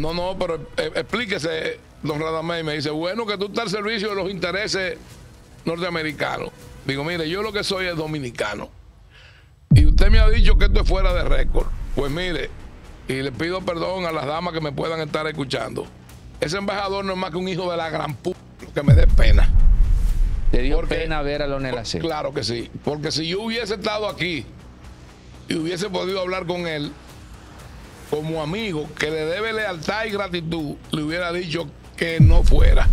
No, no, pero eh, explíquese, don Radamay. Me dice, bueno, que tú estás al servicio de los intereses norteamericanos. Digo, mire, yo lo que soy es dominicano. Y usted me ha dicho que esto es fuera de récord. Pues mire, y le pido perdón a las damas que me puedan estar escuchando. Ese embajador no es más que un hijo de la gran puta que me dé pena. ¿Te dio pena ver a Lonel así? Claro que sí. Porque si yo hubiese estado aquí y hubiese podido hablar con él, como amigo que le debe lealtad y gratitud, le hubiera dicho que no fuera.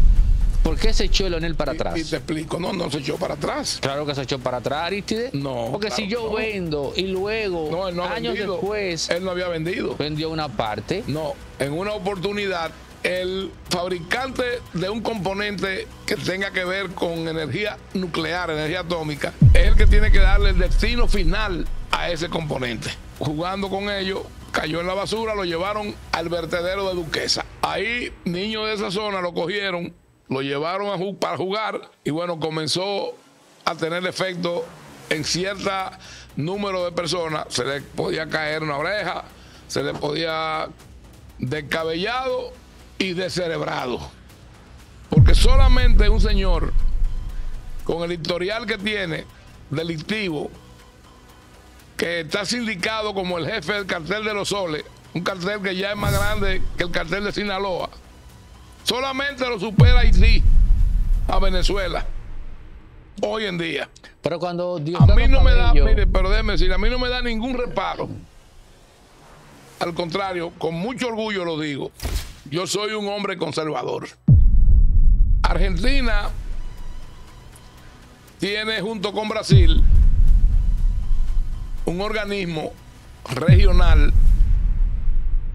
¿Por qué se echó Leonel para atrás? Y, te explico, no, no se echó para atrás. Claro que se echó para atrás, Aristide. No. Porque si yo vendo y luego, años después. Él no había vendido. Vendió una parte. No, en una oportunidad, el fabricante de un componente que tenga que ver con energía nuclear, energía atómica, es el que tiene que darle el destino final a ese componente jugando con ellos, cayó en la basura, lo llevaron al vertedero de Duquesa. Ahí, niños de esa zona lo cogieron, lo llevaron a para jugar y bueno, comenzó a tener efecto en cierto número de personas. Se le podía caer una oreja, se le podía descabellado y descerebrado. Porque solamente un señor con el historial que tiene, delictivo, que está sindicado como el jefe del cartel de los soles, un cartel que ya es más grande que el cartel de Sinaloa. Solamente lo supera Haití a Venezuela hoy en día. Pero cuando A mí no me da, mire, pero déjeme decir, a mí no me da ningún reparo. Al contrario, con mucho orgullo lo digo, yo soy un hombre conservador. Argentina tiene junto con Brasil un organismo regional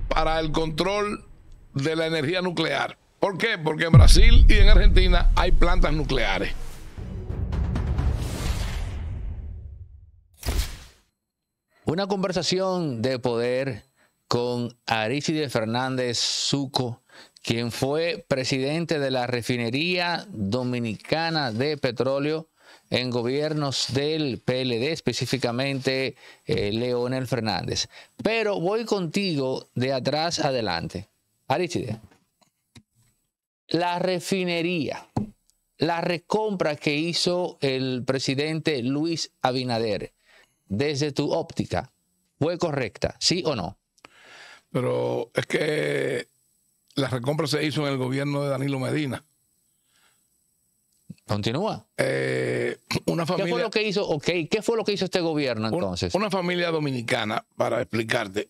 para el control de la energía nuclear. ¿Por qué? Porque en Brasil y en Argentina hay plantas nucleares. Una conversación de poder con Arifide Fernández Suco, quien fue presidente de la refinería dominicana de petróleo en gobiernos del PLD, específicamente eh, Leonel Fernández. Pero voy contigo de atrás adelante. Arichide, la refinería, la recompra que hizo el presidente Luis Abinader, desde tu óptica, ¿fue correcta? ¿Sí o no? Pero es que la recompra se hizo en el gobierno de Danilo Medina. Continúa. Eh, ¿Qué fue lo que hizo? Okay, ¿Qué fue lo que hizo este gobierno entonces? Una, familia dominicana, para explicarte,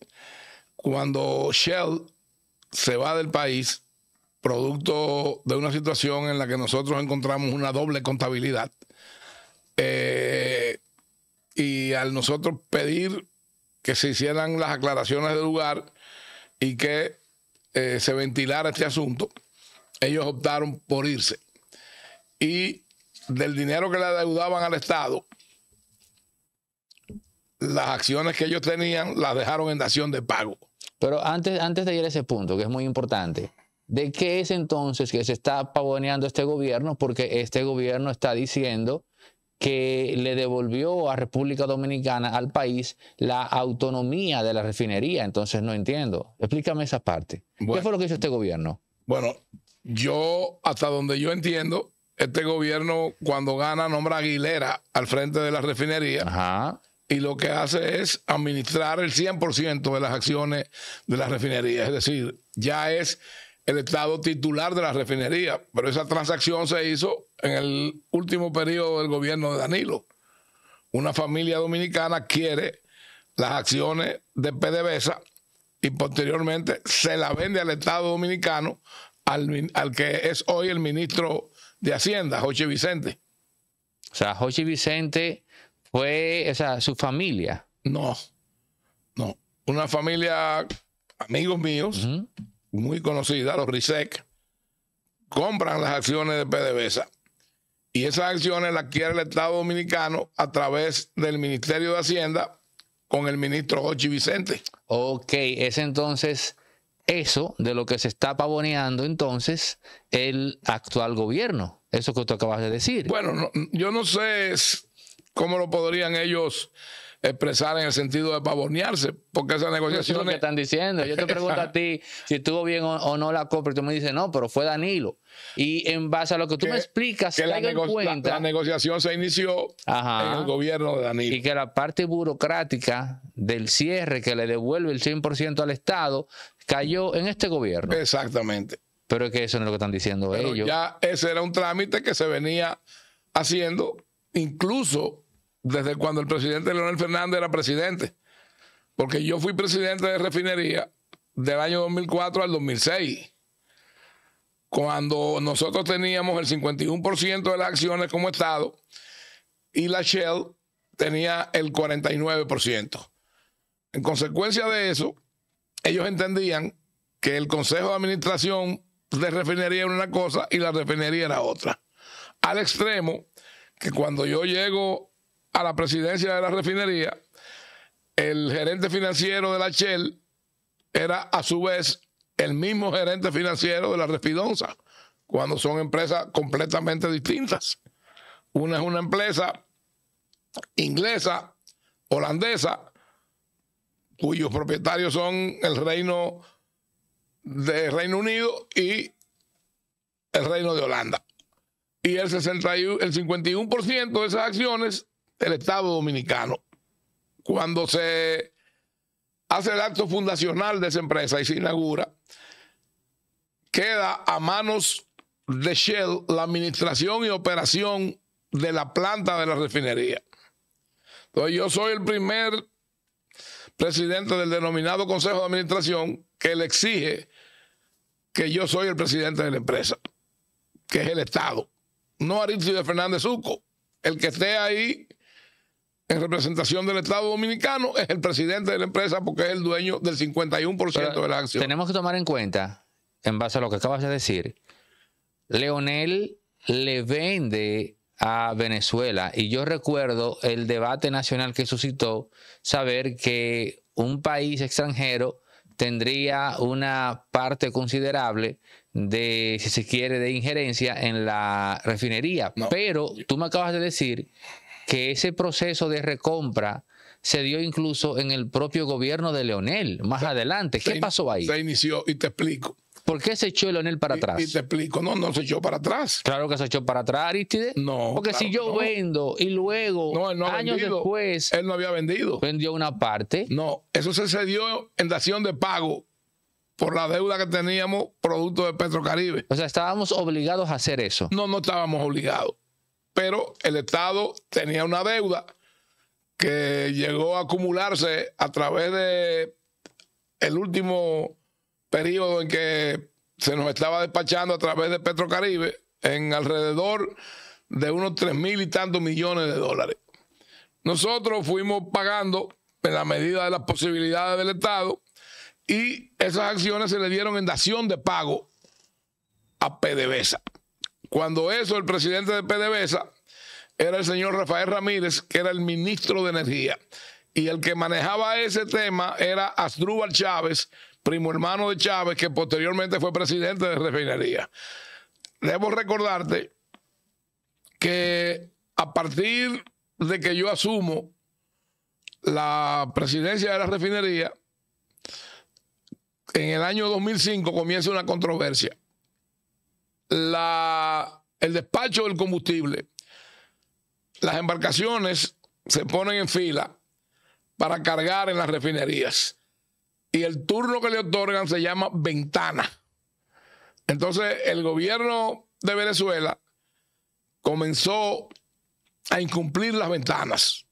cuando Shell se va del país, producto de una situación en la que nosotros encontramos una doble contabilidad, eh, y al nosotros pedir que se hicieran las aclaraciones del lugar y que eh, se ventilara este asunto, ellos optaron por irse y del dinero que le adeudaban al Estado, las acciones que ellos tenían las dejaron en dación de pago. Pero antes, antes de ir a ese punto, que es muy importante, ¿de qué es entonces que se está pavoneando este gobierno? Porque este gobierno está diciendo que le devolvió a República Dominicana, al país, la autonomía de la refinería. Entonces no entiendo. Explícame esa parte. ¿Qué fue lo que hizo este gobierno? Bueno, yo, hasta donde yo entiendo, este gobierno cuando gana nombra a Aguilera al frente de la refinería. Y lo que hace es administrar el 100% de las acciones de la refinería. Es decir, ya es el Estado titular de la refinería. Pero esa transacción se hizo en el último periodo del gobierno de Danilo. Una familia dominicana quiere las acciones de PDVSA y posteriormente se la vende al Estado dominicano, al que es hoy el ministro de Hacienda, Jorge Vicente. O sea, Jorge Vicente fue, o su familia. No, no. Una familia, amigos míos, muy conocida, los RISEC, compran las acciones de PDVSA. Y esas acciones las quiere el Estado Dominicano a través del Ministerio de Hacienda con el ministro Jorge Vicente. Ok, es entonces eso de lo que se está pavoneando entonces el actual gobierno. Eso que tú acabas de decir. Bueno, yo no sé cómo lo podrían ellos expresar en el sentido de pavonearse, porque esas negociaciones... es lo que están diciendo. Yo te pregunto a ti si estuvo bien o, no la compra y tú me dices, no, pero fue Danilo. Y en base a lo que tú me explicas, que la, en cuenta, la, negociación se inició en el gobierno de Danilo. Y que la parte burocrática del cierre que le devuelve el 100% al Estado cayó en este gobierno. Exactamente. Pero es que eso no es lo que están diciendo ellos. Ya ese era un trámite que se venía haciendo, incluso desde cuando el presidente Leonel Fernández era presidente. Porque yo fui presidente de refinería del año 2004 al 2006. Cuando nosotros teníamos el 51% de las acciones como Estado y la Shell tenía el 49%. En consecuencia de eso, ellos entendían que el Consejo de Administración de refinería era una cosa y la refinería era otra. Al extremo que cuando yo llego a la presidencia de la refinería, el gerente financiero de la Shell era a su vez el mismo gerente financiero de la Respidonza, cuando son empresas completamente distintas. Una es una empresa inglesa, holandesa, cuyos propietarios son el reino de Reino Unido y el reino de Holanda. Y el, el 51% de esas acciones el Estado Dominicano. Cuando se hace el acto fundacional de esa empresa y se inaugura, queda a manos de Shell la administración y operación de la planta de la refinería. Entonces yo soy el primer presidente del denominado Consejo de Administración que le exige que yo soy el presidente de la empresa, que es el Estado, no de Fernández Suco. El que esté ahí en representación del Estado Dominicano es el presidente de la empresa porque es el dueño del 51% de la acción. Tenemos que tomar en cuenta, en base a lo que acabas de decir, Leonel le vende a Venezuela y yo recuerdo el debate nacional que suscitó saber que un país extranjero tendría una parte considerable de, si se quiere, de injerencia en la refinería. Pero tú me acabas de decir que ese proceso de recompra se dio incluso en el propio gobierno de Leonel, más adelante. ¿Qué pasó ahí? Se inició, y te explico. ¿Por qué se echó Leonel para atrás? Y, te explico, no, no se echó para atrás. Claro que se echó para atrás, Aristide. No. Porque si yo vendo y luego, años después. Él no había vendido. Vendió una parte. No, eso se cedió en dación de pago por la deuda que teníamos producto de Petrocaribe. O sea, estábamos obligados a hacer eso. No, no estábamos obligados pero el Estado tenía una deuda que llegó a acumularse a través de el último periodo en que se nos estaba despachando a través de Petrocaribe en alrededor de unos tres mil y tantos millones de dólares. Nosotros fuimos pagando en la medida de las posibilidades del Estado y esas acciones se le dieron en dación de pago a PDVSA. Cuando eso, el presidente de PDVSA era el señor Rafael Ramírez, que era el ministro de Energía. Y el que manejaba ese tema era Asdrúbal Chávez, primo hermano de Chávez, que posteriormente fue presidente de refinería. Debo recordarte que a partir de que yo asumo la presidencia de la refinería, en el año 2005 comienza una controversia la, el despacho del combustible, las embarcaciones se ponen en fila para cargar en las refinerías. Y el turno que le otorgan se llama ventana. Entonces el gobierno de Venezuela comenzó a incumplir las ventanas.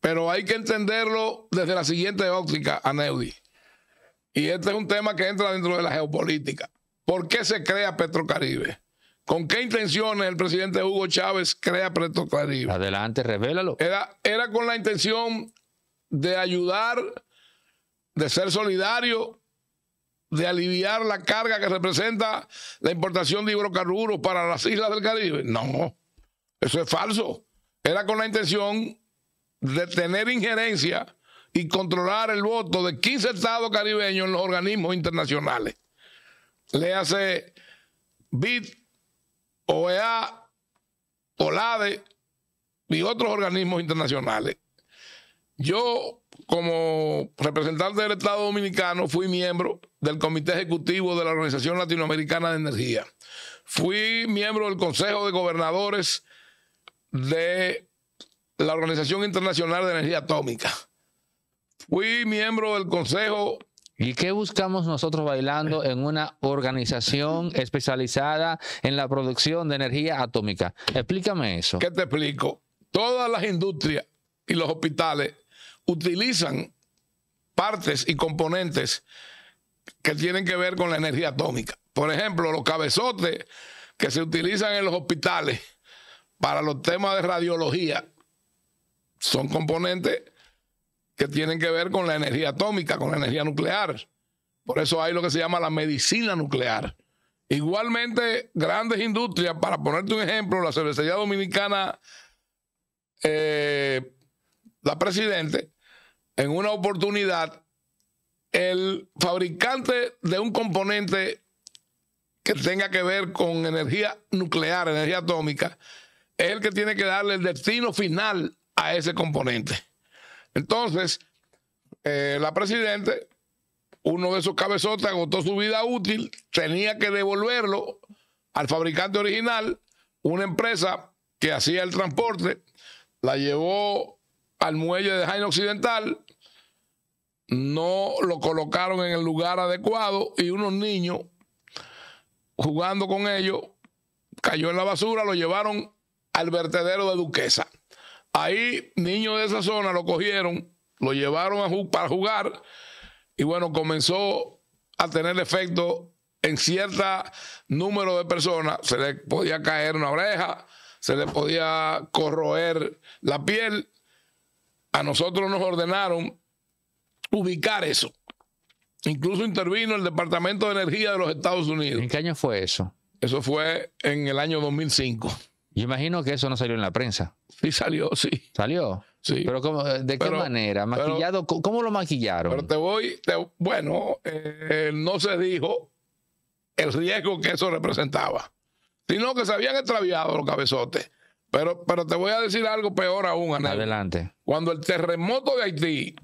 Pero hay que entenderlo desde la siguiente óptica, Aneudi. Y este es un tema que entra dentro de la geopolítica. ¿Por qué se crea Petrocaribe? ¿Con qué intenciones el presidente Hugo Chávez crea Petrocaribe? Adelante, revélalo. Era, era con la intención de ayudar, de ser solidario, de aliviar la carga que representa la importación de hidrocarburos para las islas del Caribe. No, eso es falso. Era con la intención de tener injerencia y controlar el voto de 15 estados caribeños en los organismos internacionales le hace BID, OEA, OLADE y otros organismos internacionales. Yo, como representante del Estado Dominicano, fui miembro del Comité Ejecutivo de la Organización Latinoamericana de Energía. Fui miembro del Consejo de Gobernadores de la Organización Internacional de Energía Atómica. Fui miembro del Consejo ¿Y qué buscamos nosotros bailando en una organización especializada en la producción de energía atómica? Explícame eso. ¿Qué te explico? Todas las industrias y los hospitales utilizan partes y componentes que tienen que ver con la energía atómica. Por ejemplo, los cabezotes que se utilizan en los hospitales para los temas de radiología son componentes que tienen que ver con la energía atómica, con la energía nuclear. Por eso hay lo que se llama la medicina nuclear. Igualmente, grandes industrias, para ponerte un ejemplo, la cervecería dominicana, eh, la presidente, en una oportunidad, el fabricante de un componente que tenga que ver con energía nuclear, energía atómica, es el que tiene que darle el destino final a ese componente. Entonces, eh, la Presidente, uno de esos cabezotas agotó su vida útil, tenía que devolverlo al fabricante original, una empresa que hacía el transporte, la llevó al muelle de Jaina Occidental, no lo colocaron en el lugar adecuado y unos niños jugando con ellos cayó en la basura, lo llevaron al vertedero de Duquesa. Ahí, niños de esa zona lo cogieron, lo llevaron para jugar y bueno, comenzó a tener efecto en cierto número de personas. Se le podía caer una oreja, se le podía corroer la piel. A nosotros nos ordenaron ubicar eso. Incluso intervino el Departamento de Energía de los Estados Unidos. ¿En qué año fue eso? Eso fue en el año 2005. Yo imagino que eso no salió en la prensa. Sí, salió, sí. ¿Salió? Sí. ¿Pero cómo, de qué manera? ¿Maquillado? ¿Cómo lo maquillaron? Pero te voy, bueno, eh, no se dijo el riesgo que eso representaba, sino que se habían extraviado los cabezotes. Pero, pero te voy a decir algo peor aún, Anel. Adelante. Cuando el terremoto de Haití,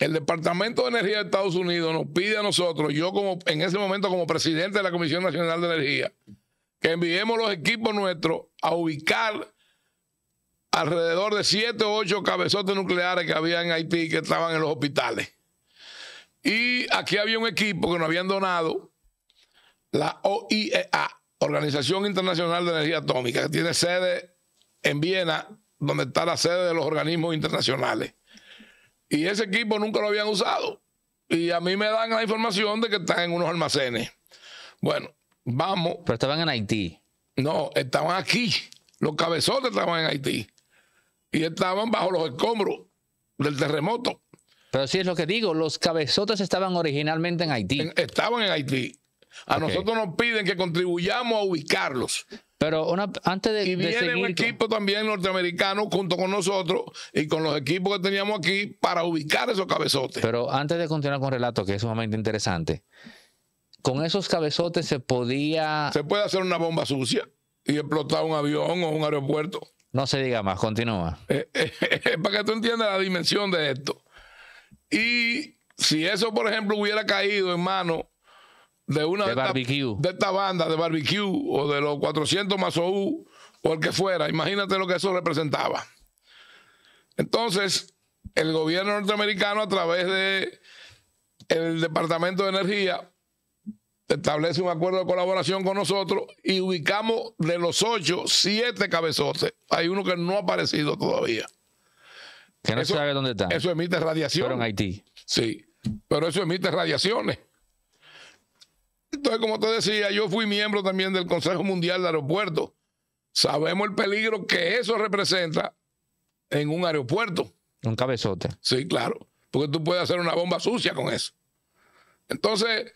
el Departamento de Energía de Estados Unidos nos pide a nosotros, yo como en ese momento como presidente de la Comisión Nacional de Energía, que enviemos los equipos nuestros a ubicar alrededor de siete o ocho cabezotes nucleares que había en Haití que estaban en los hospitales. Y aquí había un equipo que nos habían donado, la OIEA, Organización Internacional de Energía Atómica, que tiene sede en Viena, donde está la sede de los organismos internacionales. Y ese equipo nunca lo habían usado. Y a mí me dan la información de que están en unos almacenes. Bueno, vamos. Pero estaban en Haití. No, estaban aquí. Los cabezotes estaban en Haití. Y estaban bajo los escombros del terremoto. Pero sí es lo que digo, los cabezotes estaban originalmente en Haití. estaban en Haití. A nosotros nos piden que contribuyamos a ubicarlos. Pero una, antes de. Y viene un equipo también norteamericano junto con nosotros y con los equipos que teníamos aquí para ubicar esos cabezotes. Pero antes de continuar con el relato, que es sumamente interesante, con esos cabezotes se podía... Se puede hacer una bomba sucia y explotar un avión o un aeropuerto. No se diga más, continúa. Es eh, eh, para que tú entiendas la dimensión de esto. Y si eso, por ejemplo, hubiera caído en manos de una de, Esta, de, esta, banda de barbecue o de los 400 Mazou o el que fuera, imagínate lo que eso representaba. Entonces, el gobierno norteamericano a través de el Departamento de Energía establece un acuerdo de colaboración con nosotros y ubicamos de los ocho, siete cabezotes. Hay uno que no ha aparecido todavía. Que no sabe dónde está. Eso emite radiación. Pero en Haití. Sí, pero eso emite radiaciones. Entonces, como te decía, yo fui miembro también del Consejo Mundial de Aeropuertos. Sabemos el peligro que eso representa en un aeropuerto. Un cabezote. Sí, claro. Porque tú puedes hacer una bomba sucia con eso. Entonces,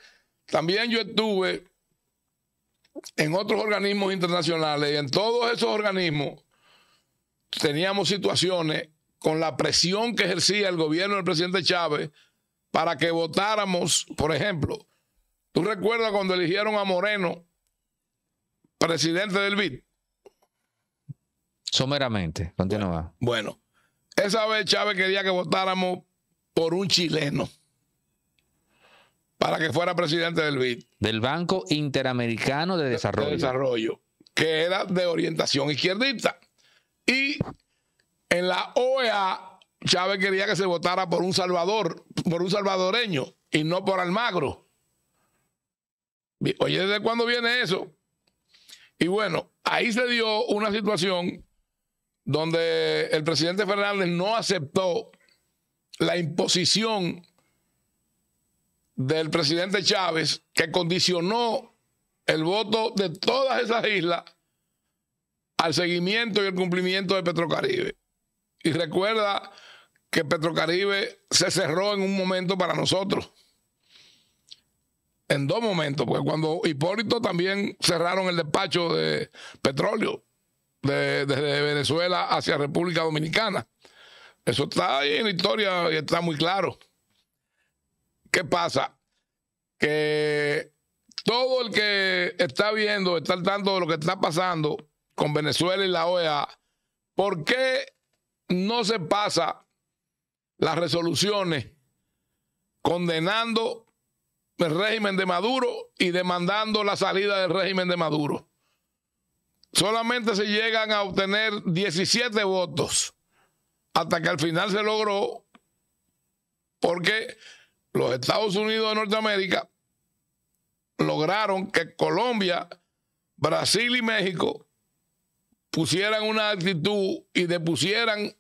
también yo estuve en otros organismos internacionales y en todos esos organismos teníamos situaciones con la presión que ejercía el gobierno del presidente Chávez para que votáramos, por ejemplo, tú recuerdas cuando eligieron a Moreno presidente del BID. Someramente, continúa. Bueno, bueno, esa vez Chávez quería que votáramos por un chileno para que fuera presidente del BID. Del Banco Interamericano de Desarrollo. De Desarrollo, que era de orientación izquierdista. Y en la OEA, Chávez quería que se votara por un salvador, por un salvadoreño, y no por Almagro. Oye, ¿desde cuándo viene eso? Y bueno, ahí se dio una situación donde el presidente Fernández no aceptó la imposición del presidente Chávez que condicionó el voto de todas esas islas al seguimiento y el cumplimiento de Petrocaribe. Y recuerda que Petrocaribe se cerró en un momento para nosotros. En dos momentos, porque cuando Hipólito también cerraron el despacho de petróleo de, desde Venezuela hacia República Dominicana. Eso está ahí en la historia y está muy claro. ¿Qué pasa? Que todo el que está viendo, está al tanto de lo que está pasando con Venezuela y la OEA, ¿por qué no se pasa las resoluciones condenando el régimen de Maduro y demandando la salida del régimen de Maduro? Solamente se llegan a obtener 17 votos hasta que al final se logró porque los Estados Unidos de Norteamérica lograron que Colombia, Brasil y México pusieran una actitud y depusieran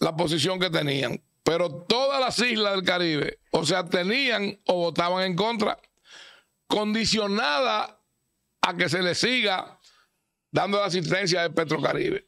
la posición que tenían. Pero todas las islas del Caribe, o sea, tenían o votaban en contra, condicionada a que se les siga dando la asistencia de Petrocaribe.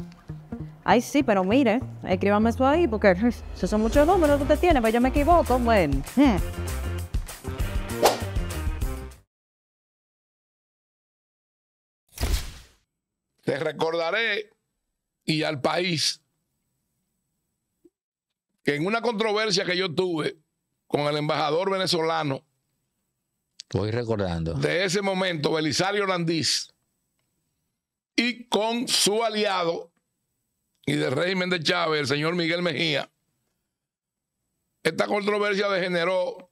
Ay, sí, pero mire, escríbame eso ahí, porque esos son muchos números que usted tiene, pero pues yo me equivoco, bueno. Te recordaré y al país que en una controversia que yo tuve con el embajador venezolano, voy recordando, de ese momento, Belisario Landís, y con su aliado, y del régimen de Chávez, el señor Miguel Mejía, esta controversia degeneró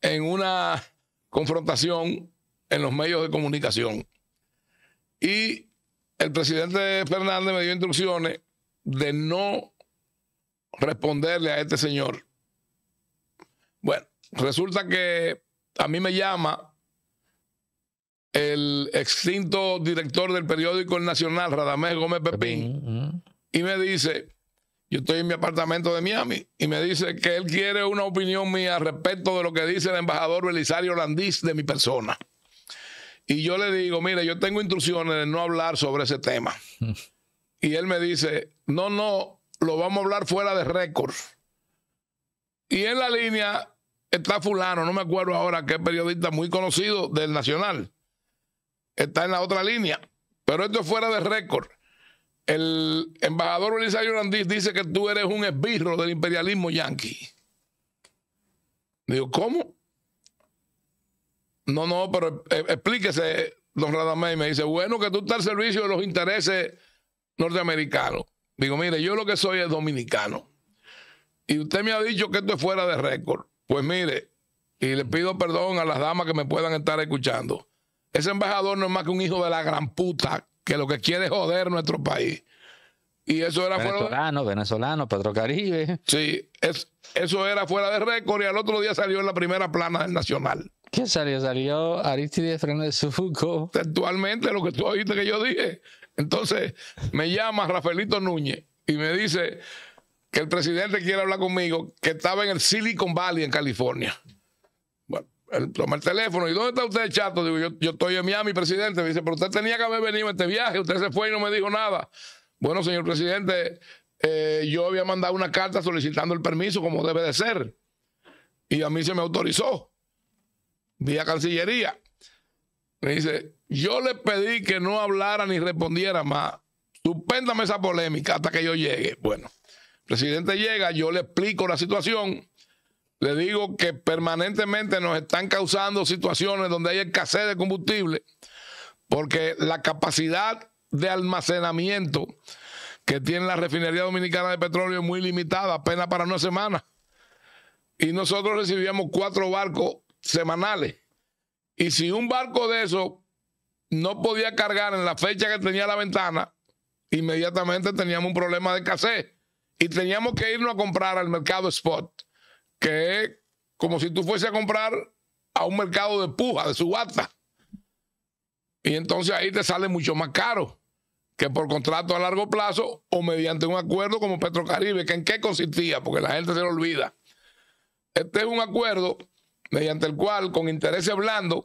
en una confrontación en los medios de comunicación. Y el presidente Fernández me dio instrucciones de no responderle a este señor. Bueno, resulta que a mí me llama el extinto director del periódico El Nacional, Radamés Gómez Pepín, y me dice, yo estoy en mi apartamento de Miami, y me dice que él quiere una opinión mía respecto de lo que dice el embajador Belisario Landiz de mi persona. Y yo le digo, mire, yo tengo instrucciones de no hablar sobre ese tema. y él me dice, no, no, lo vamos a hablar fuera de récord. Y en la línea está fulano, no me acuerdo ahora, qué periodista muy conocido del Nacional está en la otra línea, pero esto es fuera de récord. El embajador Belisario dice que tú eres un esbirro del imperialismo yanqui. Digo, ¿cómo? No, no, pero eh, explíquese, don Radamey. Me dice, bueno, que tú estás al servicio de los intereses norteamericanos. Digo, mire, yo lo que soy es dominicano. Y usted me ha dicho que esto es fuera de récord. Pues mire, y le pido perdón a las damas que me puedan estar escuchando. Ese embajador no es más que un hijo de la gran puta que lo que quiere joder nuestro país. Y eso era venezolano, fuera de... venezolano, Petrocaribe. Sí, eso era fuera de récord y al otro día salió en la primera plana del Nacional. ¿Qué salió? Salió Aristide Fernández Sufuco. Textualmente lo que tú oíste que yo dije. Entonces me llama Rafaelito Núñez y me dice que el presidente quiere hablar conmigo, que estaba en el Silicon Valley en California toma el teléfono. ¿Y dónde está usted, chato? Digo, yo, estoy en Miami, presidente. Me dice, pero usted tenía que haber venido a este viaje. Usted se fue y no me dijo nada. Bueno, señor presidente, eh, yo había mandado una carta solicitando el permiso como debe de ser. Y a mí se me autorizó. Vía Cancillería. Me dice, yo le pedí que no hablara ni respondiera más. Suspéndame esa polémica hasta que yo llegue. Bueno, presidente llega, yo le explico la situación le digo que permanentemente nos están causando situaciones donde hay escasez de combustible, porque la capacidad de almacenamiento que tiene la refinería dominicana de petróleo es muy limitada, apenas para una semana. Y nosotros recibíamos cuatro barcos semanales. Y si un barco de esos no podía cargar en la fecha que tenía la ventana, inmediatamente teníamos un problema de escasez y teníamos que irnos a comprar al mercado spot que es como si tú fuese a comprar a un mercado de puja, de subasta. Y entonces ahí te sale mucho más caro que por contrato a largo plazo o mediante un acuerdo como Petrocaribe, que en qué consistía, porque la gente se lo olvida. Este es un acuerdo mediante el cual, con intereses blandos,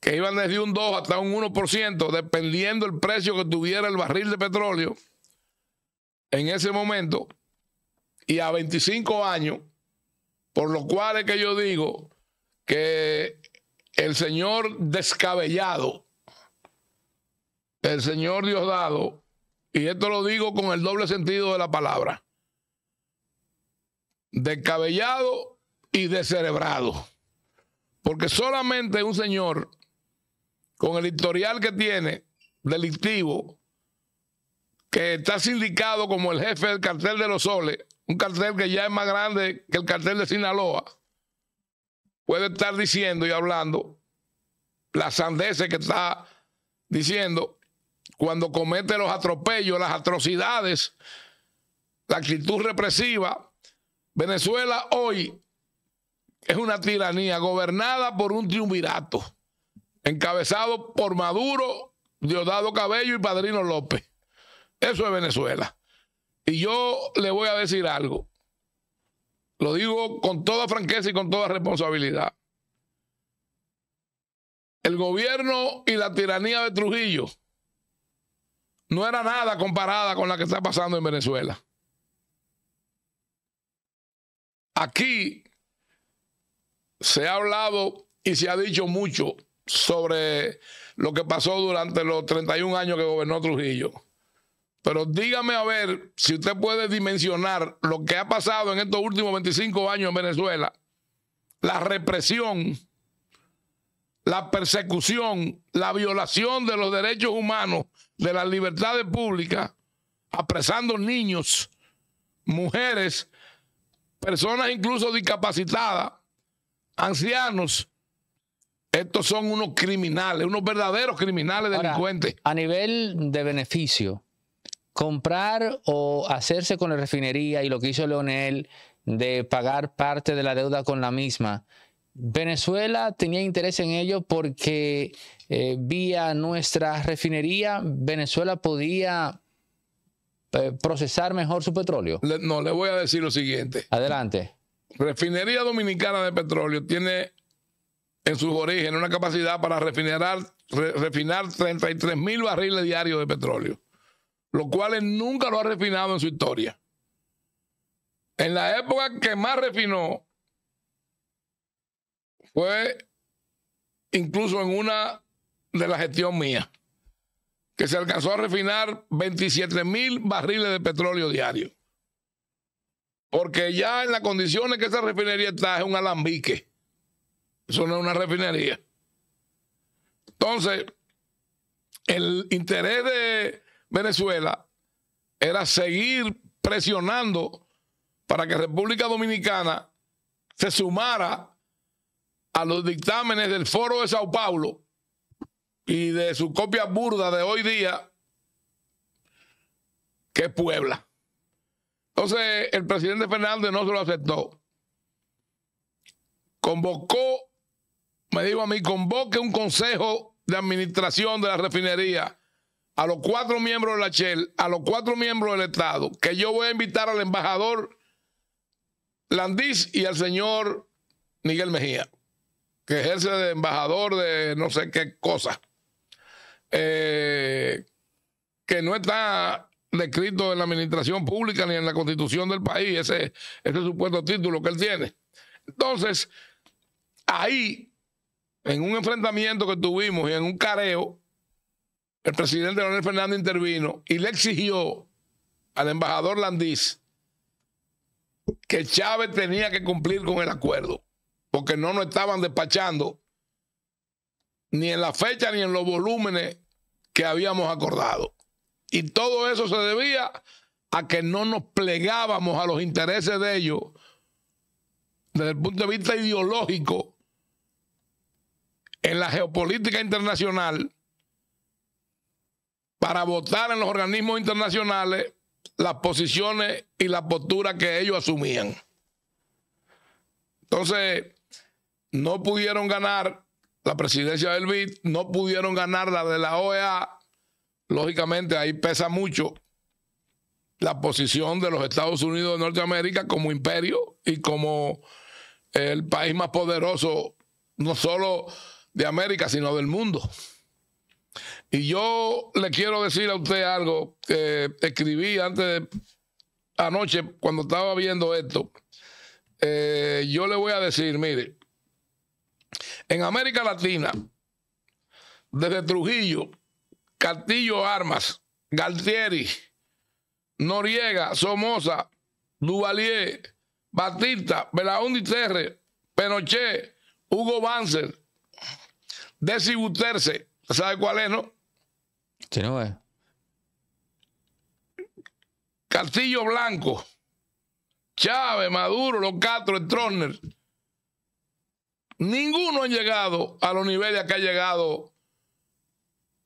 que iban desde un 2 hasta un 1%, dependiendo el precio que tuviera el barril de petróleo en ese momento, y a 25 años, por lo cual es que yo digo que el señor descabellado, el señor Diosdado, y esto lo digo con el doble sentido de la palabra, descabellado y descerebrado. Porque solamente un señor con el historial que tiene, delictivo, que está sindicado como el jefe del cartel de los soles, un cartel que ya es más grande que el cartel de Sinaloa, puede estar diciendo y hablando la sandeces que está diciendo cuando comete los atropellos, las atrocidades, la actitud represiva. Venezuela hoy es una tiranía gobernada por un triunvirato, encabezado por Maduro, Diosdado Cabello y Padrino López. Eso es Venezuela. Y yo le voy a decir algo. Lo digo con toda franqueza y con toda responsabilidad. El gobierno y la tiranía de Trujillo no era nada comparada con la que está pasando en Venezuela. Aquí se ha hablado y se ha dicho mucho sobre lo que pasó durante los 31 años que gobernó Trujillo. Pero dígame a ver si usted puede dimensionar lo que ha pasado en estos últimos 25 años en Venezuela, la represión, la persecución, la violación de los derechos humanos, de las libertades públicas, apresando niños, mujeres, personas incluso discapacitadas, ancianos. Estos son unos criminales, unos verdaderos criminales delincuentes. A nivel de beneficio, comprar o hacerse con la refinería y lo que hizo Leonel de pagar parte de la deuda con la misma. Venezuela tenía interés en ello porque eh, vía nuestra refinería Venezuela podía eh, procesar mejor su petróleo. no, le voy a decir lo siguiente. Adelante. Refinería Dominicana de Petróleo tiene en sus orígenes una capacidad para refinar refinar 33 mil barriles diarios de petróleo. Lo cuales nunca lo ha refinado en su historia. En la época que más refinó fue incluso en una de la gestión mía, que se alcanzó a refinar 27 mil barriles de petróleo diario. Porque ya en las condiciones que esa refinería está es un alambique. Eso no es una refinería. Entonces, el interés de Venezuela era seguir presionando para que República Dominicana se sumara a los dictámenes del Foro de Sao Paulo y de su copia burda de hoy día, que es Puebla. Entonces, el presidente Fernández no se lo aceptó. Convocó, me digo a mí, convoque un consejo de administración de la refinería a los cuatro miembros de la CHEL a los cuatro miembros del Estado, que yo voy a invitar al embajador Landis y al señor Miguel Mejía, que ejerce de embajador de no sé qué cosa, eh, que no está descrito en la administración pública ni en la constitución del país, ese supuesto título que él tiene. Entonces, ahí, en un enfrentamiento que tuvimos y en un careo, el presidente Leonel Fernández intervino y le exigió al embajador Landis que Chávez tenía que cumplir con el acuerdo, porque no nos estaban despachando ni en la fecha ni en los volúmenes que habíamos acordado. Y todo eso se debía a que no nos plegábamos a los intereses de ellos desde el punto de vista ideológico en la geopolítica internacional para votar en los organismos internacionales las posiciones y la postura que ellos asumían. Entonces, no pudieron ganar la presidencia del BID, no pudieron ganar la de la OEA. Lógicamente, ahí pesa mucho la posición de los Estados Unidos de Norteamérica como imperio y como el país más poderoso, no solo de América, sino del mundo. Y yo le quiero decir a usted algo que escribí antes de anoche cuando estaba viendo esto. Eh, yo le voy a decir, mire, en América Latina, desde Trujillo, Castillo Armas, Galtieri, Noriega, Somoza, Duvalier, Batista, Belaúndi Terre, Penochet, Hugo Banzer, Desi ¿Sabe cuál es, no? Sí, no es. Castillo Blanco, Chávez, Maduro, los Castro, Troner, Ninguno ha llegado a los niveles a que ha llegado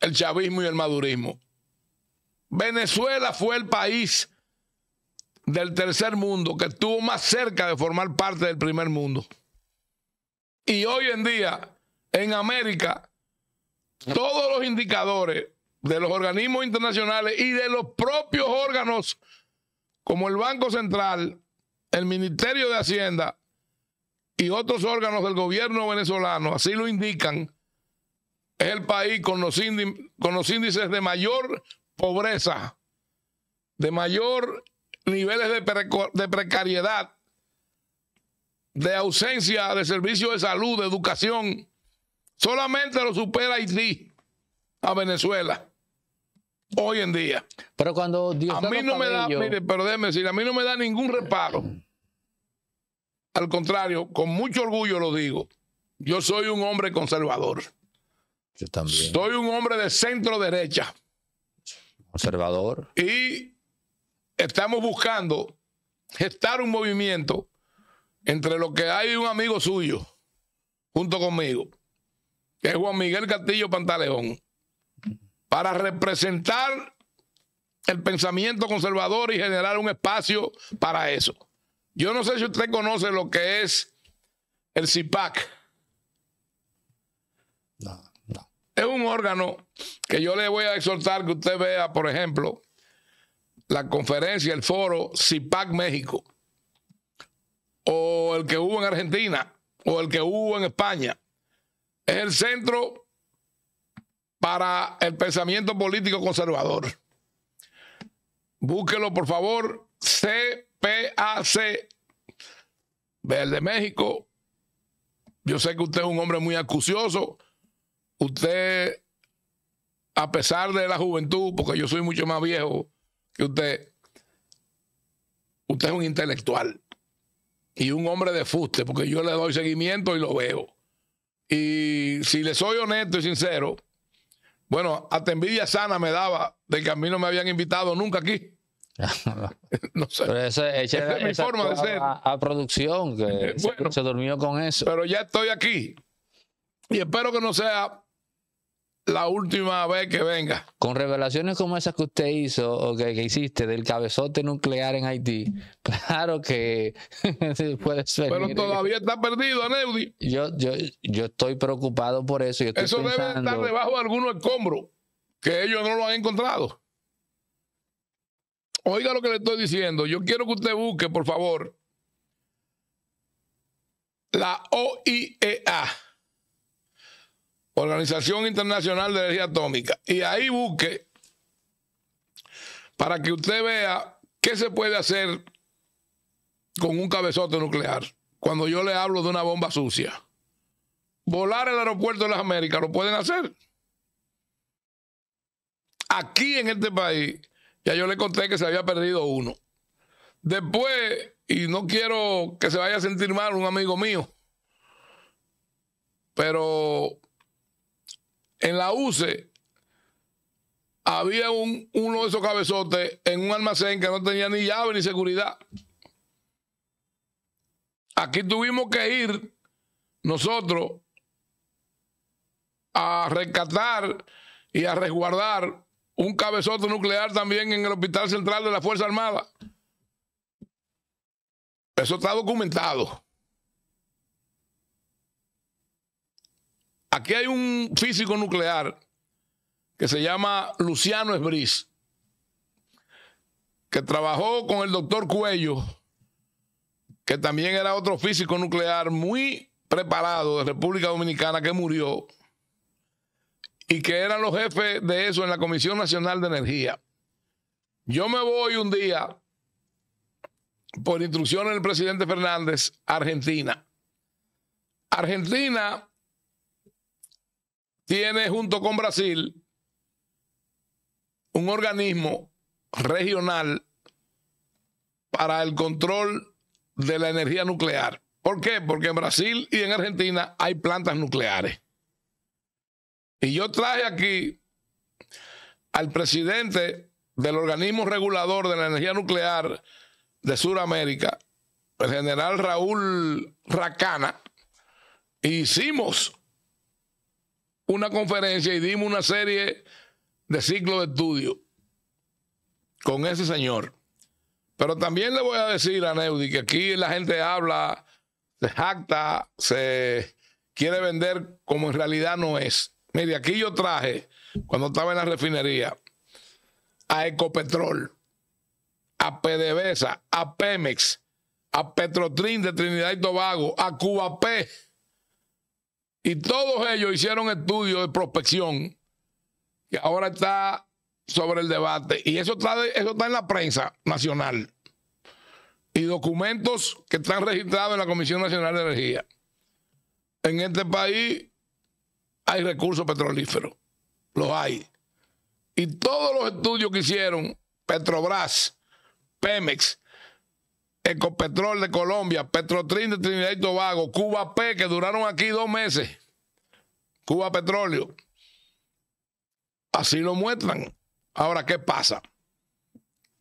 el chavismo y el madurismo. Venezuela fue el país del tercer mundo que estuvo más cerca de formar parte del primer mundo. Y hoy en día, en América, todos los indicadores de los organismos internacionales y de los propios órganos como el Banco Central, el Ministerio de Hacienda y otros órganos del gobierno venezolano, así lo indican, es el país con los, índices de mayor pobreza, de mayor niveles de precariedad, de ausencia de servicios de salud, de educación, Solamente lo supera Haití a Venezuela hoy en día. Pero cuando Dios A mí no me da, mire, pero decir, a mí no me da ningún reparo. Al contrario, con mucho orgullo lo digo. Yo soy un hombre conservador. Yo también. Soy un hombre de centro derecha. Conservador. Y estamos buscando gestar un movimiento entre lo que hay un amigo suyo junto conmigo, que es Juan Miguel Castillo Pantaleón, para representar el pensamiento conservador y generar un espacio para eso. Yo no sé si usted conoce lo que es el CIPAC. No, Es un órgano que yo le voy a exhortar que usted vea, por ejemplo, la conferencia, el foro CIPAC México, o el que hubo en Argentina, o el que hubo en España es el centro para el pensamiento político conservador. Búsquelo, por favor, CPAC, Verde México. Yo sé que usted es un hombre muy acucioso. Usted, a pesar de la juventud, porque yo soy mucho más viejo que usted, usted es un intelectual y un hombre de fuste, porque yo le doy seguimiento y lo veo. Y si le soy honesto y sincero, bueno, hasta envidia sana me daba de que a mí no me habían invitado nunca aquí. no sé. Pero esa, es mi forma de ser. A, producción, que se, durmió con eso. Pero ya estoy aquí. Y espero que no sea la última vez que venga. Con revelaciones como esas que usted hizo o que, hiciste del cabezote nuclear en Haití, claro que puede ser. Pero todavía está perdido, Neudi. Yo, yo, estoy preocupado por eso. eso debe estar debajo de algunos escombro que ellos no lo han encontrado. Oiga lo que le estoy diciendo. Yo quiero que usted busque, por favor, la OIEA Organización Internacional de Energía Atómica, y ahí busque para que usted vea qué se puede hacer con un cabezote nuclear. Cuando yo le hablo de una bomba sucia, volar el aeropuerto de las Américas, lo pueden hacer. Aquí en este país, ya yo le conté que se había perdido uno. Después, y no quiero que se vaya a sentir mal un amigo mío, pero en la UCE había uno de esos cabezotes en un almacén que no tenía ni llave ni seguridad. Aquí tuvimos que ir nosotros a rescatar y a resguardar un cabezote nuclear también en el Hospital Central de la Fuerza Armada. Eso está documentado. Aquí hay un físico nuclear que se llama Luciano Esbris, que trabajó con el doctor Cuello, que también era otro físico nuclear muy preparado de República Dominicana que murió y que eran los jefes de eso en la Comisión Nacional de Energía. Yo me voy un día, por instrucciones del presidente Fernández, a Argentina. Argentina tiene junto con Brasil un organismo regional para el control de la energía nuclear. ¿Por qué? Porque en Brasil y en Argentina hay plantas nucleares. Y yo traje aquí al presidente del organismo regulador de la energía nuclear de Sudamérica, el general Raúl Racana, e hicimos una conferencia y dimos una serie de ciclos de estudio con ese señor. Pero también le voy a decir a Neudi que aquí la gente habla, se jacta, se quiere vender como en realidad no es. Mire, aquí yo traje, cuando estaba en la refinería, a Ecopetrol, a PDVSA, a Pemex, a Petrotrin de Trinidad y Tobago, a Cubapé y todos ellos hicieron estudios de prospección, que ahora está sobre el debate. Y eso está, eso está en la prensa nacional. Y documentos que están registrados en la Comisión Nacional de Energía. En este país hay recursos petrolíferos. Los hay. Y todos los estudios que hicieron Petrobras, Pemex, Ecopetrol de Colombia, Petrotrin de Trinidad y Tobago, Cuba P, que duraron aquí dos meses, Cuba Petróleo. Así lo muestran. Ahora, ¿qué pasa?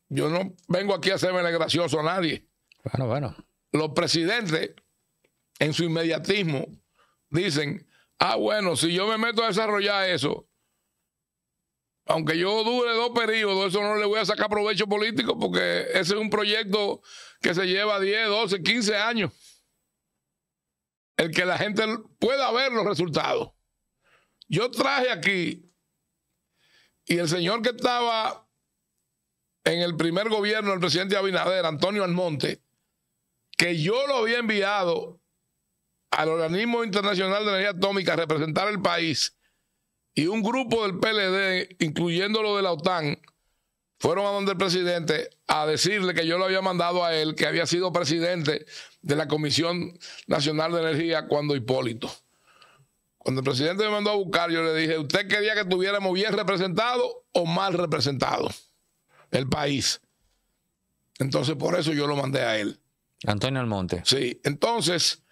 Yo no vengo aquí a hacerme gracioso a nadie. Bueno, bueno. Los presidentes, en su inmediatismo, dicen, ah, bueno, si yo me meto a desarrollar eso, aunque yo dure dos periodos, eso no le voy a sacar provecho político porque ese es un proyecto que se lleva 10, 12, 15 años. El que la gente pueda ver los resultados. Yo traje aquí y el señor que estaba en el primer gobierno del presidente Abinader, Antonio Almonte, que yo lo había enviado al Organismo Internacional de Energía Atómica a representar el país y un grupo del PLD, incluyendo lo de la OTAN, fueron a donde el presidente a decirle que yo lo había mandado a él, que había sido presidente de la Comisión Nacional de Energía cuando Hipólito. Cuando el presidente me mandó a buscar, yo le dije, ¿usted quería que estuviéramos bien representados o mal representados? El país. Entonces, por eso yo lo mandé a él. Antonio Almonte. Sí, entonces,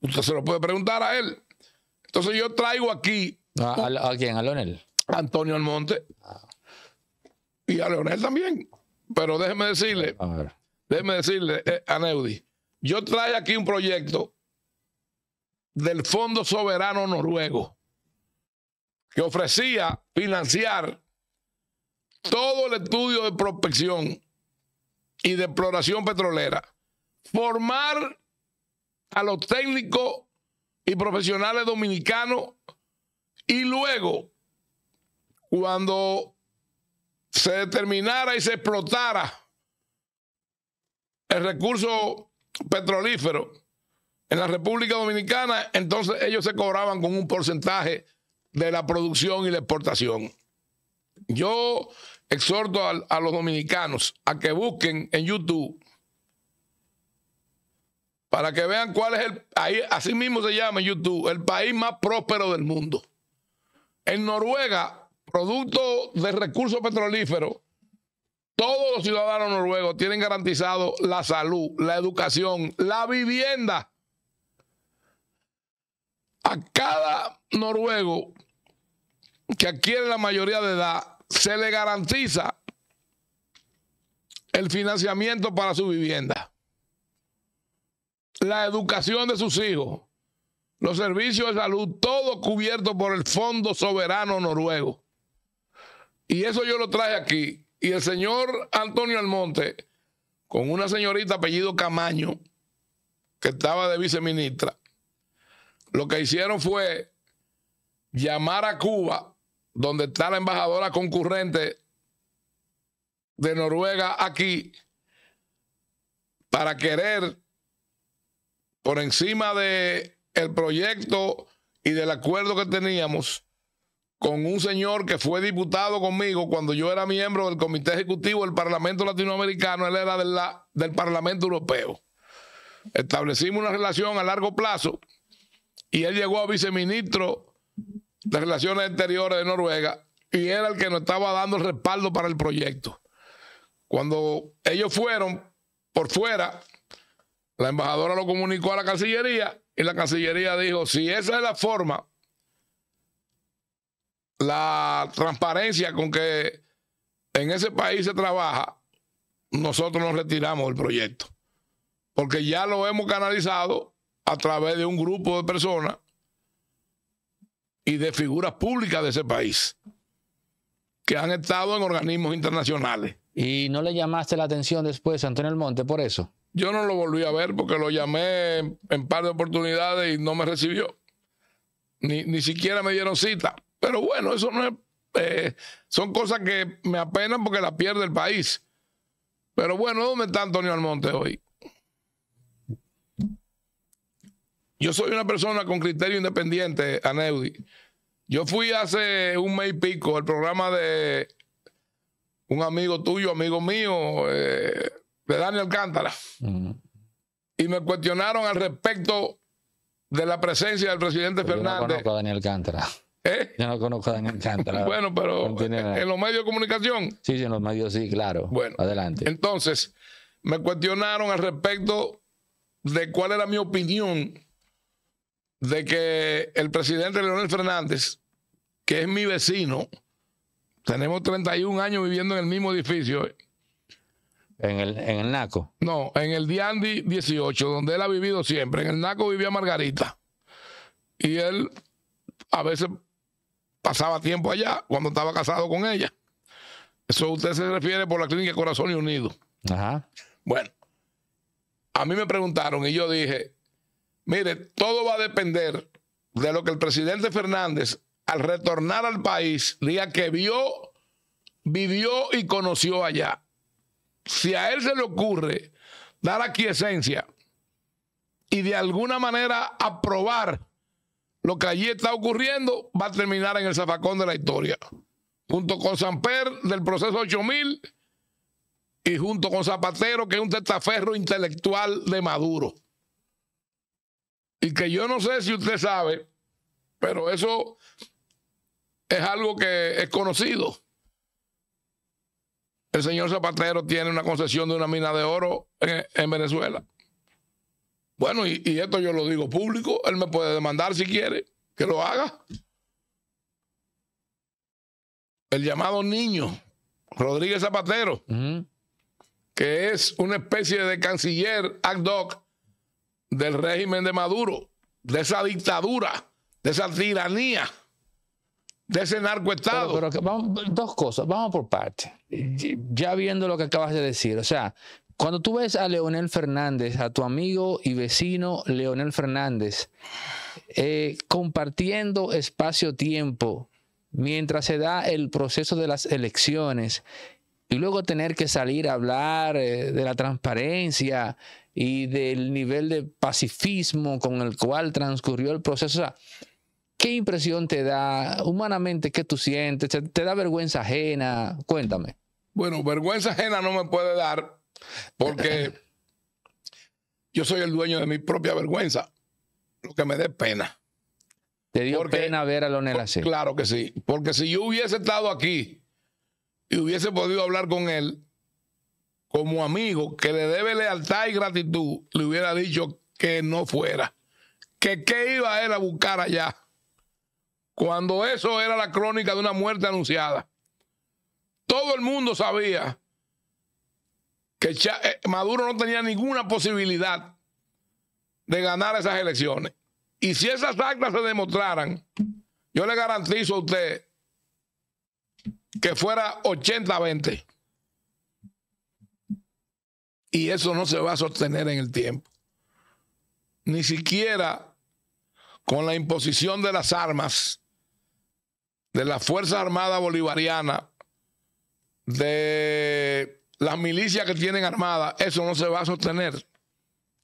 usted se lo puede preguntar a él. Entonces, yo traigo aquí Ah, ¿A, quién? ¿A Leonel? Antonio Almonte. Ah. Y a Leonel también. Pero déjeme decirle, déjeme decirle eh, a Neudi, yo traje aquí un proyecto del Fondo Soberano Noruego que ofrecía financiar todo el estudio de prospección y de exploración petrolera, formar a los técnicos y profesionales dominicanos y luego, cuando se determinara y se explotara el recurso petrolífero en la República Dominicana, entonces ellos se cobraban con un porcentaje de la producción y la exportación. Yo exhorto a, los dominicanos a que busquen en YouTube para que vean cuál es el, ahí así mismo se llama YouTube, el país más próspero del mundo. En Noruega, producto de recursos petrolíferos, todos los ciudadanos noruegos tienen garantizado la salud, la educación, la vivienda. A cada noruego que adquiere la mayoría de edad, se le garantiza el financiamiento para su vivienda, la educación de sus hijos, los servicios de salud, todo cubierto por el Fondo Soberano Noruego. Y eso yo lo traje aquí. Y el señor Antonio Almonte, con una señorita apellido Camaño, que estaba de viceministra, lo que hicieron fue llamar a Cuba, donde está la embajadora concurrente de Noruega aquí, para querer, por encima de el proyecto y del acuerdo que teníamos con un señor que fue diputado conmigo cuando yo era miembro del Comité Ejecutivo del Parlamento Latinoamericano, él era del Parlamento Europeo. Establecimos una relación a largo plazo y él llegó a viceministro de Relaciones Exteriores de Noruega y era el que nos estaba dando el respaldo para el proyecto. Cuando ellos fueron por fuera, la embajadora lo comunicó a la Cancillería y la Cancillería dijo, si esa es la forma, la transparencia con que en ese país se trabaja, nosotros nos retiramos del proyecto. Porque ya lo hemos canalizado a través de un grupo de personas y de figuras públicas de ese país que han estado en organismos internacionales. ¿Y no le llamaste la atención después a Antonio Monte por eso? Yo no lo volví a ver porque lo llamé en, par de oportunidades y no me recibió. Ni, siquiera me dieron cita. Pero bueno, eso no es. Eh, son cosas que me apenan porque la pierde el país. Pero bueno, ¿dónde está Antonio Almonte hoy? Yo soy una persona con criterio independiente, Aneudi. Yo fui hace un mes y pico al programa de un amigo tuyo, amigo mío, eh, de Daniel Cántara. Y me cuestionaron al respecto de la presencia del presidente Fernández. Yo no conozco a Daniel Cántara. ¿Eh? Yo no conozco a Daniel Cántara. bueno, pero eh, en los medios de comunicación. Sí, en los medios sí, claro. Bueno, adelante. Entonces, me cuestionaron al respecto de cuál era mi opinión de que el presidente Leonel Fernández, que es mi vecino, tenemos 31 años viviendo en el mismo edificio, eh, en el, Naco. No, en el Diandi 18, donde él ha vivido siempre. En el Naco vivía Margarita. Y él a veces pasaba tiempo allá cuando estaba casado con ella. Eso usted se refiere por la clínica Corazón y Unido. Ajá. Bueno, a mí me preguntaron y yo dije, mire, todo va a depender de lo que el presidente Fernández al retornar al país diga que vio, vivió y conoció allá si a él se le ocurre dar esencia y de alguna manera aprobar lo que allí está ocurriendo, va a terminar en el zafacón de la historia. Junto con Samper del proceso 8000 y junto con Zapatero, que es un testaferro intelectual de Maduro. Y que yo no sé si usted sabe, pero eso es algo que es conocido. El señor Zapatero tiene una concesión de una mina de oro eh, en, Venezuela. Bueno, y, esto yo lo digo público, él me puede demandar si quiere, que lo haga. El llamado niño, Rodríguez Zapatero, que es una especie de canciller ad hoc del régimen de Maduro, de esa dictadura, de esa tiranía, de ese narcoestado. dos cosas, vamos por partes ya viendo lo que acabas de decir, o sea, cuando tú ves a Leonel Fernández, a tu amigo y vecino Leonel Fernández, eh, compartiendo espacio-tiempo mientras se da el proceso de las elecciones y luego tener que salir a hablar eh, de la transparencia y del nivel de pacifismo con el cual transcurrió el proceso. ¿Qué impresión te da humanamente? ¿Qué tú sientes? ¿Te, da vergüenza ajena? Cuéntame. Bueno, vergüenza ajena no me puede dar porque yo soy el dueño de mi propia vergüenza, lo que me dé pena. ¿Te dio pena ver a Lonel así? Claro que sí, porque si yo hubiese estado aquí y hubiese podido hablar con él como amigo que le debe lealtad y gratitud, le hubiera dicho que no fuera, que qué iba él a buscar allá cuando eso era la crónica de una muerte anunciada. Todo el mundo sabía que eh, Maduro no tenía ninguna posibilidad de ganar esas elecciones. Y si esas actas se demostraran, yo le garantizo a usted que fuera 80-20. Y eso no se va a sostener en el tiempo. Ni siquiera con la imposición de las armas de la Fuerza Armada Bolivariana, de las milicias que tienen armada, eso no se va a sostener.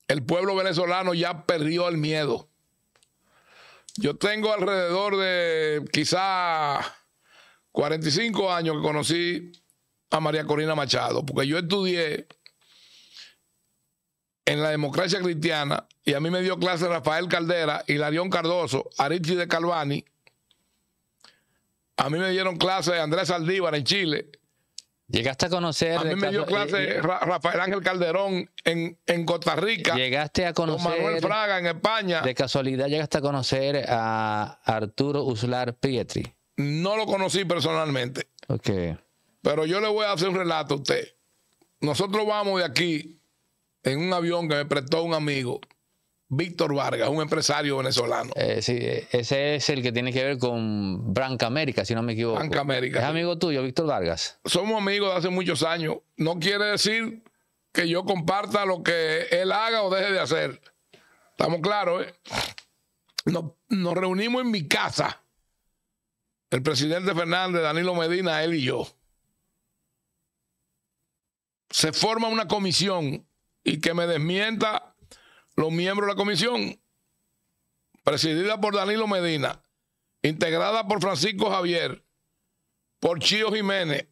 El pueblo venezolano ya perdió el miedo. Yo tengo alrededor de quizá 45 años que conocí a María Corina Machado, porque yo estudié en la democracia cristiana y a mí me dio clase Rafael Caldera, y Hilarión Cardoso, Aricci de Calvani a mí me dieron clase de Andrés Saldívar en Chile. Llegaste a conocer. A mí me dio clase Rafael Ángel Calderón en, Costa Rica. Llegaste a conocer. a Manuel Fraga en España. De casualidad llegaste a conocer a Arturo Uslar Pietri. No lo conocí personalmente. Ok. Pero yo le voy a hacer un relato a usted. Nosotros vamos de aquí en un avión que me prestó un amigo Víctor Vargas, un empresario venezolano. Eh, sí, eh, ese es el que tiene que ver con Branca América, si no me equivoco. Branca América. Es amigo tuyo, Víctor Vargas. Somos amigos de hace muchos años. No quiere decir que yo comparta lo que él haga o deje de hacer. Estamos claros, ¿eh? nos reunimos en mi casa, el presidente Fernández, Danilo Medina, él y yo. Se forma una comisión y que me desmienta los miembros de la comisión, presidida por Danilo Medina, integrada por Francisco Javier, por Chio Jiménez,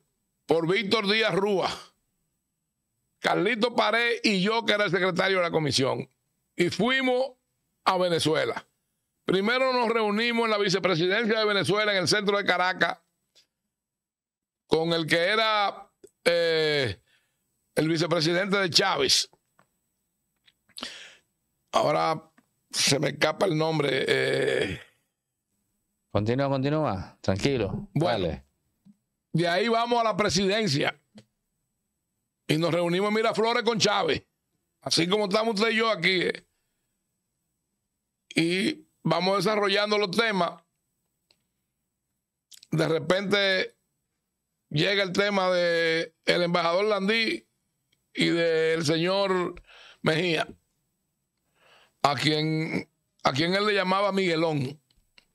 por Víctor Díaz Rúa, Carlito Paré... y yo, que era el secretario de la comisión. Y fuimos a Venezuela. Primero nos reunimos en la vicepresidencia de Venezuela, en el centro de Caracas, con el que era eh, el vicepresidente de Chávez, Ahora se me escapa el nombre. Eh. Continúa, continúa. Tranquilo. Bueno, De ahí vamos a la presidencia. Y nos reunimos en Miraflores con Chávez. Así como estamos usted y yo aquí. Eh. Y vamos desarrollando los temas. De repente llega el tema de el embajador Landí y del señor Mejía a quien, a quien él le llamaba Miguelón.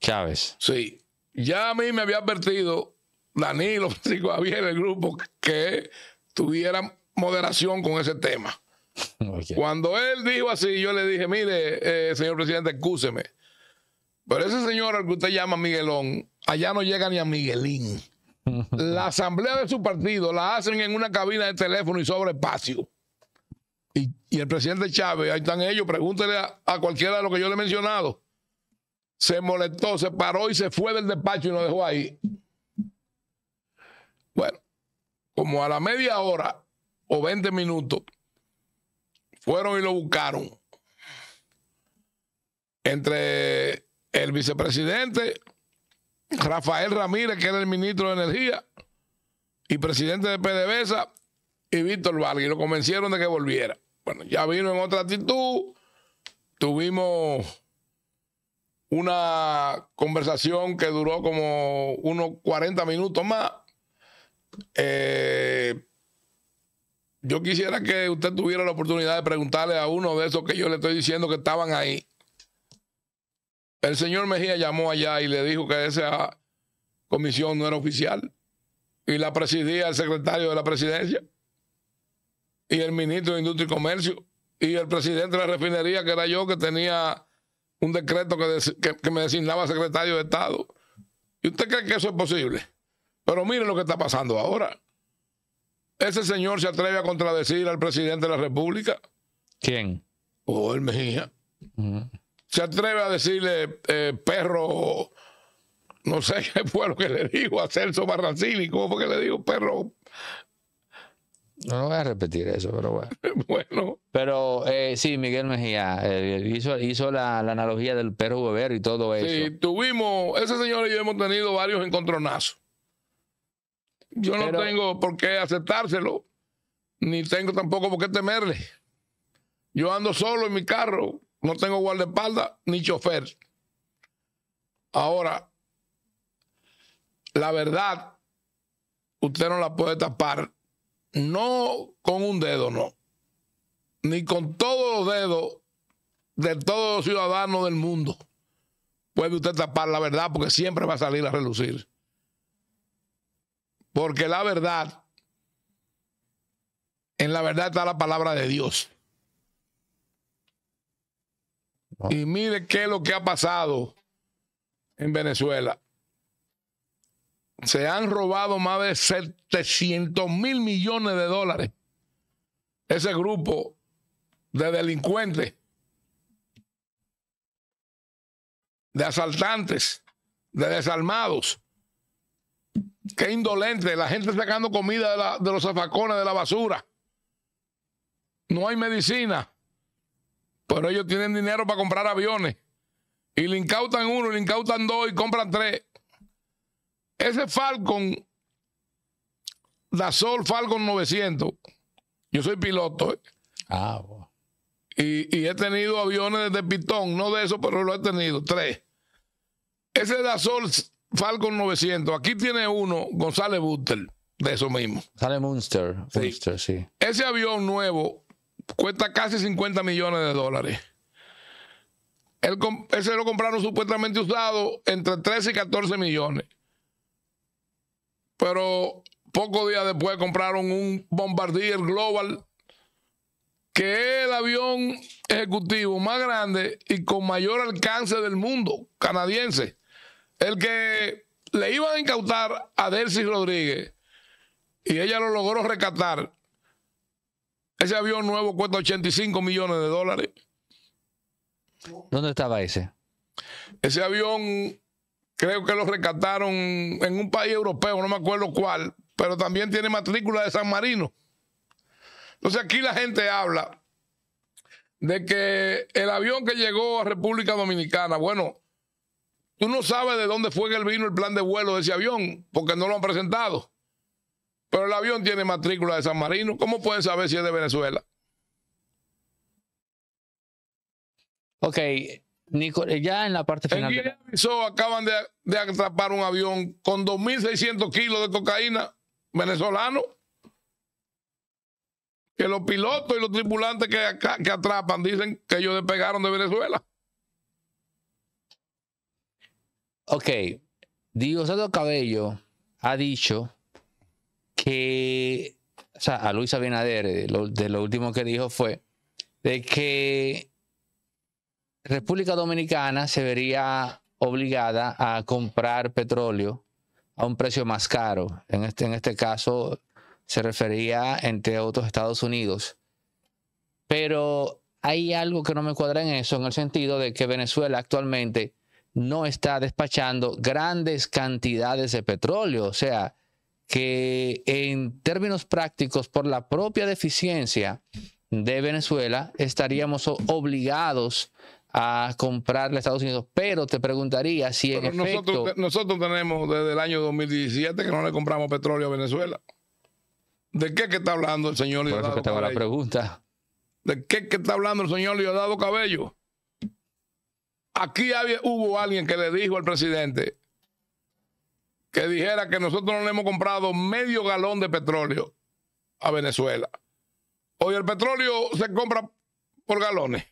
Chávez. Sí. Ya a mí me había advertido Danilo, Francisco Javier, el grupo, que tuviera moderación con ese tema. Cuando él dijo así, yo le dije, mire, eh, señor presidente, excúseme. Pero ese señor al que usted llama Miguelón, allá no llega ni a Miguelín. La asamblea de su partido la hacen en una cabina de teléfono y sobre espacio. Y, el presidente Chávez, ahí están ellos, pregúntele a, cualquiera de lo que yo le he mencionado. Se molestó, se paró y se fue del despacho y lo dejó ahí. Bueno, como a la media hora o 20 minutos, fueron y lo buscaron. Entre el vicepresidente Rafael Ramírez, que era el ministro de Energía y presidente de PDVSA, y Víctor Vargas, y lo convencieron de que volviera. Bueno, ya vino en otra actitud. Tuvimos una conversación que duró como unos 40 minutos más. Eh, yo quisiera que usted tuviera la oportunidad de preguntarle a uno de esos que yo le estoy diciendo que estaban ahí. El señor Mejía llamó allá y le dijo que esa comisión no era oficial y la presidía el secretario de la presidencia y el ministro de Industria y Comercio y el presidente de la refinería, que era yo, que tenía un decreto que, me designaba secretario de Estado. ¿Y usted cree que eso es posible? Pero mire lo que está pasando ahora. Ese señor se atreve a contradecir al presidente de la República. ¿Quién? oh, el Mejía. Se atreve a decirle eh, perro, no sé qué fue lo que le dijo a Celso Barrancini. ¿Cómo fue que le dijo perro? No voy a repetir eso, pero bueno. Pero eh, sí, Miguel Mejía eh, hizo, la, analogía del perro beber y todo eso. Sí, tuvimos, ese señor y yo hemos tenido varios encontronazos. Yo no tengo por qué aceptárselo, ni tengo tampoco por qué temerle. Yo ando solo en mi carro, no tengo guardaespaldas ni chofer. Ahora, la verdad, usted no la puede tapar no con un dedo, no, ni con todos los dedos de todos los ciudadanos del mundo puede usted tapar la verdad porque siempre va a salir a relucir. Porque la verdad, en la verdad está la palabra de Dios. Y mire qué es lo que ha pasado en Venezuela se han robado más de 700 mil millones de dólares. Ese grupo de delincuentes, de asaltantes, de desarmados. Qué indolente, la gente sacando comida de, los zafacones, de la basura. No hay medicina, pero ellos tienen dinero para comprar aviones. Y le incautan uno, le incautan dos y compran tres ese Falcon, Dassault Falcon 900, yo soy piloto. ¿eh? Ah, bueno. y, he tenido aviones de Pitón, no de eso, pero lo he tenido, tres. Ese Dassault Falcon 900, aquí tiene uno, González Buster, de eso mismo. Sale Munster, Ese avión nuevo cuesta casi 50 millones de dólares. ese lo compraron supuestamente usado entre 13 y 14 millones pero pocos días después compraron un Bombardier Global, que es el avión ejecutivo más grande y con mayor alcance del mundo, canadiense. El que le iban a incautar a Delcy Rodríguez y ella lo logró rescatar. Ese avión nuevo cuesta 85 millones de dólares. ¿Dónde estaba ese? Ese avión creo que lo rescataron en un país europeo, no me acuerdo cuál, pero también tiene matrícula de San Marino. Entonces aquí la gente habla de que el avión que llegó a República Dominicana, bueno, tú no sabes de dónde fue que vino el plan de vuelo de ese avión, porque no lo han presentado. Pero el avión tiene matrícula de San Marino. ¿Cómo pueden saber si es de Venezuela? Ok, eh, ya en la parte final. En acaban de, atrapar un avión con 2.600 kilos de cocaína venezolano. Que los pilotos y los tripulantes que, atrapan dicen que ellos despegaron de Venezuela. Ok. Santo Cabello ha dicho que, o sea, a Luis Abinader, de lo, de lo último que dijo fue de que República Dominicana se vería obligada a comprar petróleo a un precio más caro. En este, en este caso se refería, entre otros, Estados Unidos. Pero hay algo que no me cuadra en eso, en el sentido de que Venezuela actualmente no está despachando grandes cantidades de petróleo. O sea, que en términos prácticos, por la propia deficiencia de Venezuela, estaríamos obligados a comprarle a Estados Unidos. Pero te preguntaría si en efecto... Nosotros, tenemos desde el año 2017 que no le compramos petróleo a Venezuela. ¿De qué que está hablando el señor Por que Cabello? la pregunta. ¿De qué que está hablando el señor ...Leodado Cabello? Aquí hubo alguien que le dijo al presidente que dijera que nosotros no le hemos comprado medio galón de petróleo a Venezuela. Hoy el petróleo se compra por galones.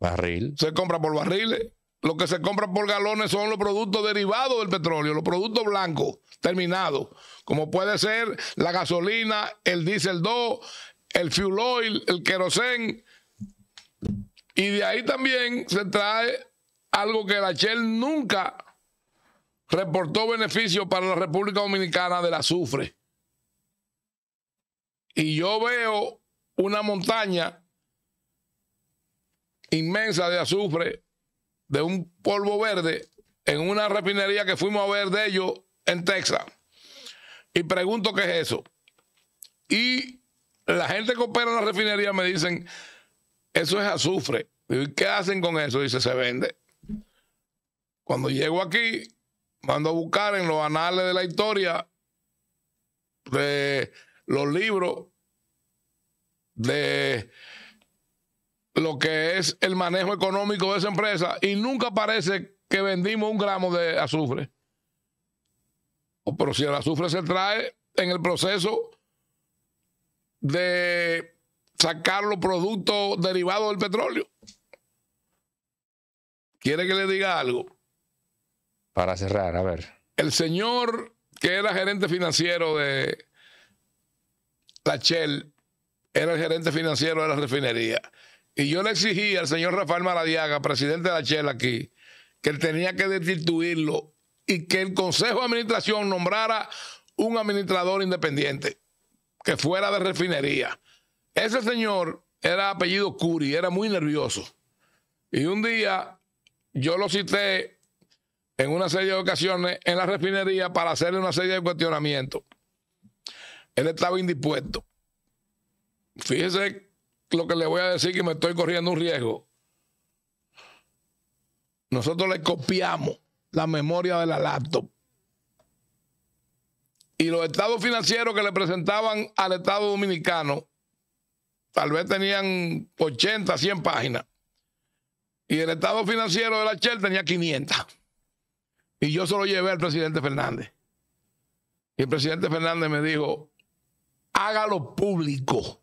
Barril. Se compra por barriles. Lo que se compra por galones son los productos derivados del petróleo, los productos blancos terminados, como puede ser la gasolina, el diésel 2, el fuel oil, el querosén. Y de ahí también se trae algo que la Shell nunca reportó beneficio para la República Dominicana del azufre. Y yo veo una montaña inmensa de azufre, de un polvo verde, en una refinería que fuimos a ver de ellos en Texas. Y pregunto qué es eso. Y la gente que opera en la refinería me dicen, eso es azufre. ¿Y qué hacen con eso? Dice, se vende. Cuando llego aquí, mando a buscar en los anales de la historia, de los libros, de lo que es el manejo económico de esa empresa y nunca parece que vendimos un gramo de azufre. Oh, pero si el azufre se trae en el proceso de sacar los productos derivados del petróleo. ¿Quiere que le diga algo? Para cerrar, a ver. El señor que era gerente financiero de la Shell, era el gerente financiero de la refinería. Y yo le exigí al señor Rafael Maradiaga, presidente de la CHELA aquí, que él tenía que destituirlo y que el Consejo de Administración nombrara un administrador independiente que fuera de refinería. Ese señor era apellido Curi, era muy nervioso. Y un día yo lo cité en una serie de ocasiones en la refinería para hacerle una serie de cuestionamientos. Él estaba indispuesto. Fíjese lo que le voy a decir que me estoy corriendo un riesgo. Nosotros le copiamos la memoria de la laptop. Y los estados financieros que le presentaban al Estado Dominicano, tal vez tenían 80, 100 páginas. Y el estado financiero de la Shell tenía 500. Y yo se lo llevé al presidente Fernández. Y el presidente Fernández me dijo, hágalo público.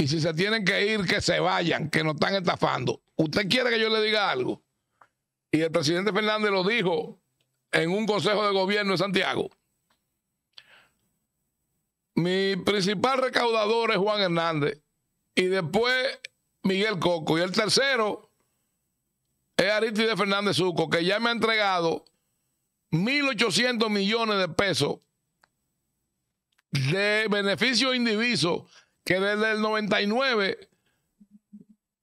Y si se tienen que ir, que se vayan, que nos están estafando. ¿Usted quiere que yo le diga algo? Y el presidente Fernández lo dijo en un consejo de gobierno en Santiago. Mi principal recaudador es Juan Hernández y después Miguel Coco. Y el tercero es Aristide Fernández Suco, que ya me ha entregado 1.800 millones de pesos de beneficio indiviso que desde el 99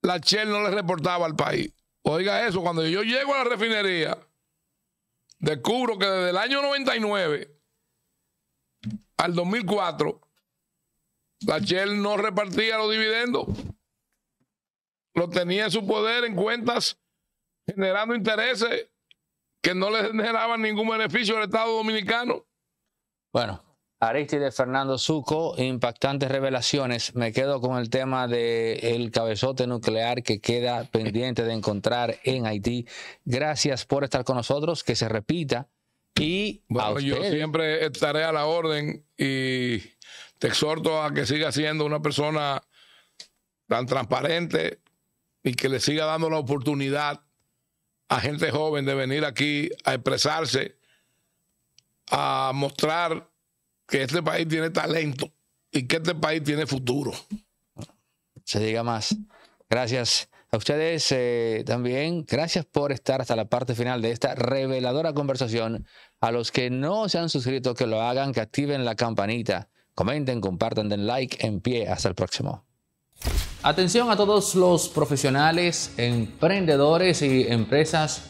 la Shell no le reportaba al país. Oiga eso, cuando yo llego a la refinería, descubro que desde el año 99 al 2004, la Shell no repartía los dividendos. Lo tenía en su poder en cuentas generando intereses que no le generaban ningún beneficio al Estado Dominicano. Bueno, de Fernando Suco, impactantes revelaciones. Me quedo con el tema del cabezote nuclear que queda pendiente de encontrar en Haití. Gracias por estar con nosotros, que se repita. Y a yo siempre estaré a la orden y te exhorto a que siga siendo una persona tan transparente y que le siga dando la oportunidad a gente joven de venir aquí a expresarse, a mostrar que este país tiene talento y que este país tiene futuro. Se diga más. Gracias. A ustedes eh, también, gracias por estar hasta la parte final de esta reveladora conversación. A los que no se han suscrito, que lo hagan, que activen la campanita, comenten, compartan, den like en pie. Hasta el próximo. Atención a todos los profesionales, emprendedores y empresas